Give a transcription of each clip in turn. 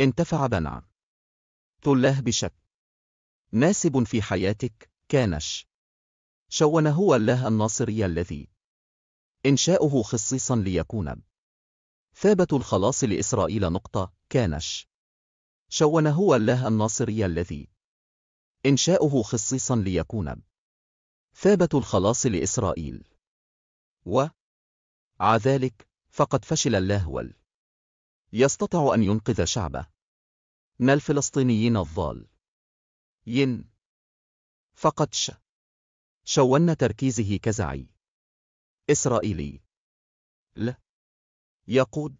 انتفع بنع طلاه بشك ناسب في حياتك كانش شون هو الله الناصري الذي إنشاؤه خصيصا ليكون ثابت الخلاص لإسرائيل نقطة كانش شون هو الله الناصري الذي إنشاؤه خصيصا ليكون ثابت الخلاص لإسرائيل و عذلك فقد فشل الله وال يستطع أن ينقذ شعبه من الفلسطينيين الضال ين فقد ش شون تركيزه كزعي إسرائيلي ل يقود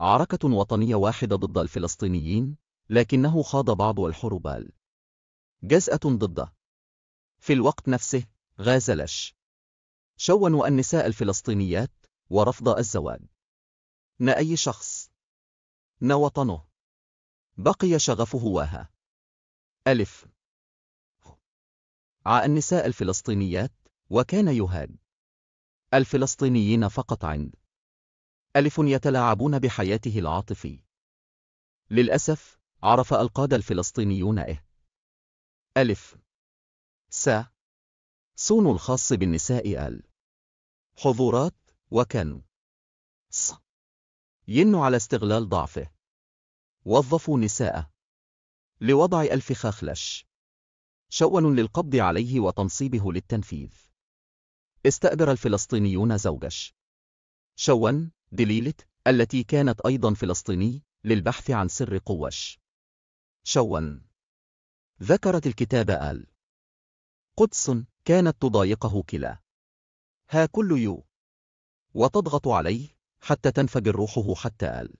عركة وطنية واحدة ضد الفلسطينيين لكنه خاض بعض الحروبال جزءة ضده في الوقت نفسه غازلش شونوا النساء الفلسطينيات ورفض الزواج ن أي شخص وطنه بقي شغفه واها ألف ع النساء الفلسطينيات وكان يهاد الفلسطينيين فقط عند ألف يتلاعبون بحياته العاطفي للأسف عرف القادة الفلسطينيون إه ألف سا صون الخاص بالنساء ال حضورات وكان ص ين على استغلال ضعفه وظفوا نساء لوضع ألف خاخلش شؤن للقبض عليه وتنصيبه للتنفيذ استأبر الفلسطينيون زوجش شون دليلت التي كانت أيضا فلسطيني للبحث عن سر قوش شون ذكرت الكتاب آل قدس كانت تضايقه كلا ها كل يو وتضغط عليه حتى تنفجر روحه حتى آل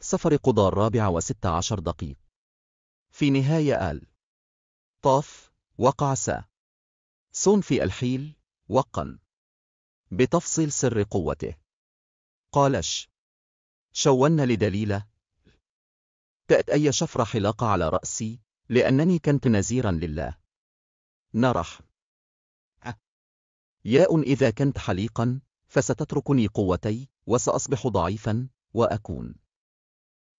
سفر قضى الرابعة وست عشر دقيق في نهاية آل طاف وقع سا سون في الحيل وقا بتفصيل سر قوته قالش شونا لدليلة تأت أي شفرة حلاقة على رأسي لأنني كنت نزيرا لله نرح أه. ياء إذا كنت حليقا فستتركني قوتي وسأصبح ضعيفا وأكون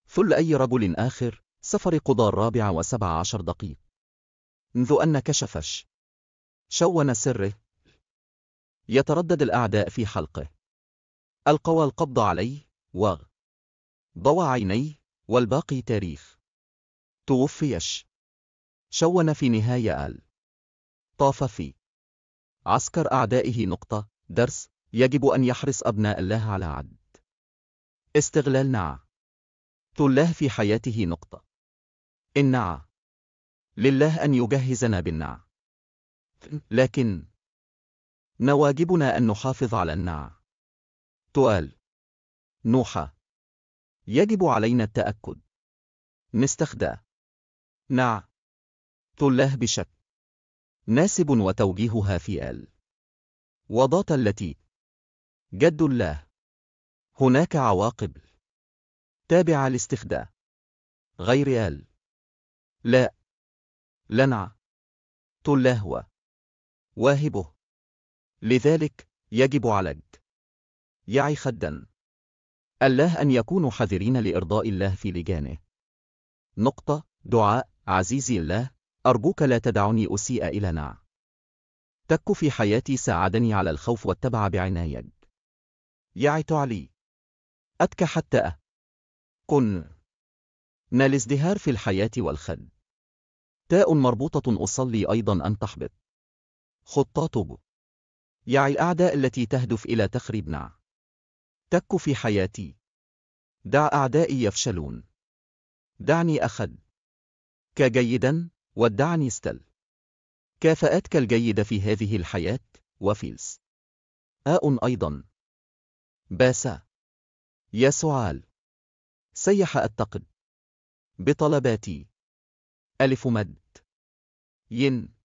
ثل أي رجل آخر سفر قضى الرابع وسبع عشر دقيق منذ أن كشفش شون سره يتردد الأعداء في حلقه القوى القبض عليه و ضوى عينيه والباقي تاريخ توفيش شون في نهاية آل طاف في عسكر أعدائه نقطة درس يجب أن يحرص أبناء الله على عد استغلال نعم الله في حياته نقطة النعى لله أن يجهزنا بالنعى لكن نواجبنا أن نحافظ على النعى تؤال نوحى يجب علينا التأكد نستخدى نع تله بشك ناسب وتوجيهها في آل وضات التي جد الله هناك عواقب تابع الاستخدام غير ال لا لنع تلهوى واهبه لذلك يجب على يعي خدا الله أن يكونوا حذرين لإرضاء الله في لجانه نقطة دعاء عزيزي الله أرجوك لا تدعني أسيء إلى نع تك في حياتي ساعدني على الخوف واتبع بعنايك يعي تعلي أتك حتى أه كن ما الازدهار في الحياة والخد تاء مربوطة أصلي أيضا أن تحبط خطاطب يعي الأعداء التي تهدف إلى تخريبنا تك في حياتي دع أعدائي يفشلون دعني أخد كجيدا ودعني استل كافأتك الجيدة في هذه الحياة وفيلس آء أيضا باسا يسعال سيح التقد بطلباتي ألف مد ين